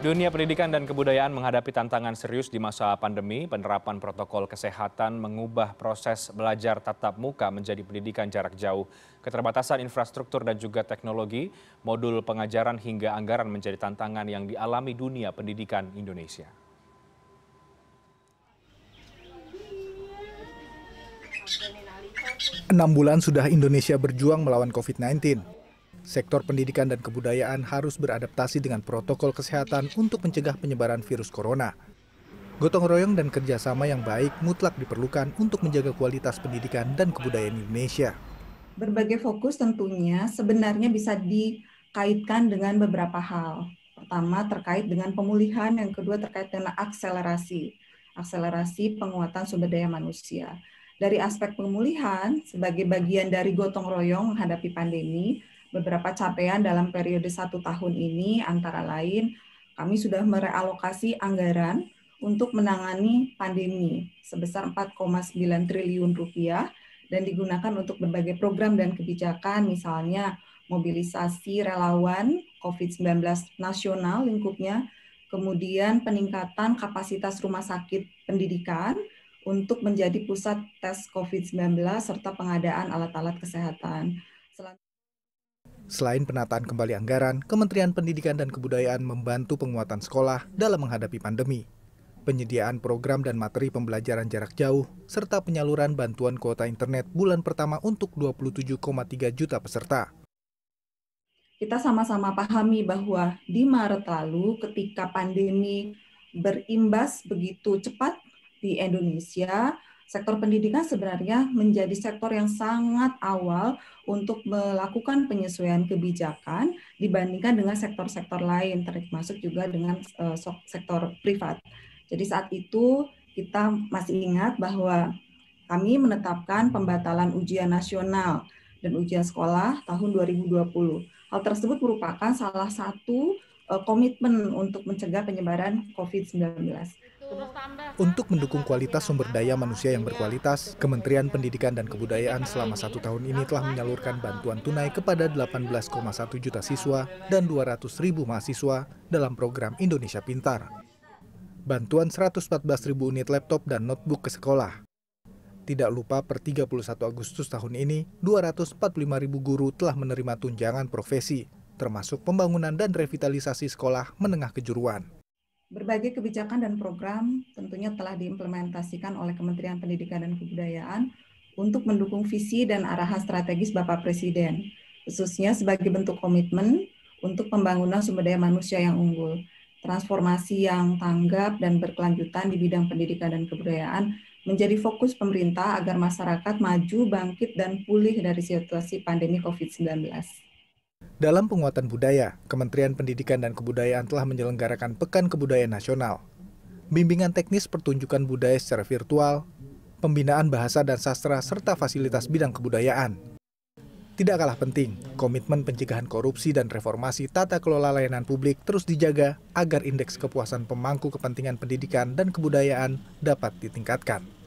Dunia pendidikan dan kebudayaan menghadapi tantangan serius di masa pandemi. Penerapan protokol kesehatan mengubah proses belajar tatap muka menjadi pendidikan jarak jauh. Keterbatasan infrastruktur dan juga teknologi, modul pengajaran hingga anggaran menjadi tantangan yang dialami dunia pendidikan Indonesia. Enam bulan sudah Indonesia berjuang melawan COVID-19. Sektor pendidikan dan kebudayaan harus beradaptasi dengan protokol kesehatan untuk mencegah penyebaran virus corona. Gotong royong dan kerjasama yang baik mutlak diperlukan untuk menjaga kualitas pendidikan dan kebudayaan Indonesia. Berbagai fokus tentunya sebenarnya bisa dikaitkan dengan beberapa hal. Pertama terkait dengan pemulihan, yang kedua terkait dengan akselerasi akselerasi penguatan sumber daya manusia. Dari aspek pemulihan, sebagai bagian dari gotong royong menghadapi pandemi, beberapa capaian dalam periode satu tahun ini antara lain kami sudah merealokasi anggaran untuk menangani pandemi sebesar 4,9 triliun rupiah dan digunakan untuk berbagai program dan kebijakan misalnya mobilisasi relawan COVID-19 nasional lingkupnya, kemudian peningkatan kapasitas rumah sakit pendidikan untuk menjadi pusat tes COVID-19 serta pengadaan alat-alat kesehatan. Selanjutnya Selain penataan kembali anggaran, Kementerian Pendidikan dan Kebudayaan membantu penguatan sekolah dalam menghadapi pandemi. Penyediaan program dan materi pembelajaran jarak jauh, serta penyaluran bantuan kuota internet bulan pertama untuk 27,3 juta peserta. Kita sama-sama pahami bahwa di Maret lalu ketika pandemi berimbas begitu cepat di Indonesia, sektor pendidikan sebenarnya menjadi sektor yang sangat awal untuk melakukan penyesuaian kebijakan dibandingkan dengan sektor-sektor lain, termasuk juga dengan eh, sektor privat. Jadi saat itu kita masih ingat bahwa kami menetapkan pembatalan ujian nasional dan ujian sekolah tahun 2020. Hal tersebut merupakan salah satu eh, komitmen untuk mencegah penyebaran COVID-19. Untuk mendukung kualitas sumber daya manusia yang berkualitas, Kementerian Pendidikan dan Kebudayaan selama satu tahun ini telah menyalurkan bantuan tunai kepada 18,1 juta siswa dan 200 ribu mahasiswa dalam program Indonesia Pintar. Bantuan 114 ribu unit laptop dan notebook ke sekolah. Tidak lupa per 31 Agustus tahun ini, 245 ribu guru telah menerima tunjangan profesi, termasuk pembangunan dan revitalisasi sekolah menengah kejuruan. Berbagai kebijakan dan program tentunya telah diimplementasikan oleh Kementerian Pendidikan dan Kebudayaan untuk mendukung visi dan arahan strategis Bapak Presiden, khususnya sebagai bentuk komitmen untuk pembangunan sumber daya manusia yang unggul, transformasi yang tanggap dan berkelanjutan di bidang pendidikan dan kebudayaan menjadi fokus pemerintah agar masyarakat maju, bangkit, dan pulih dari situasi pandemi COVID-19. Dalam penguatan budaya, Kementerian Pendidikan dan Kebudayaan telah menyelenggarakan Pekan Kebudayaan Nasional. Bimbingan teknis pertunjukan budaya secara virtual, pembinaan bahasa dan sastra, serta fasilitas bidang kebudayaan. Tidak kalah penting, komitmen pencegahan korupsi dan reformasi tata kelola layanan publik terus dijaga agar indeks kepuasan pemangku kepentingan pendidikan dan kebudayaan dapat ditingkatkan.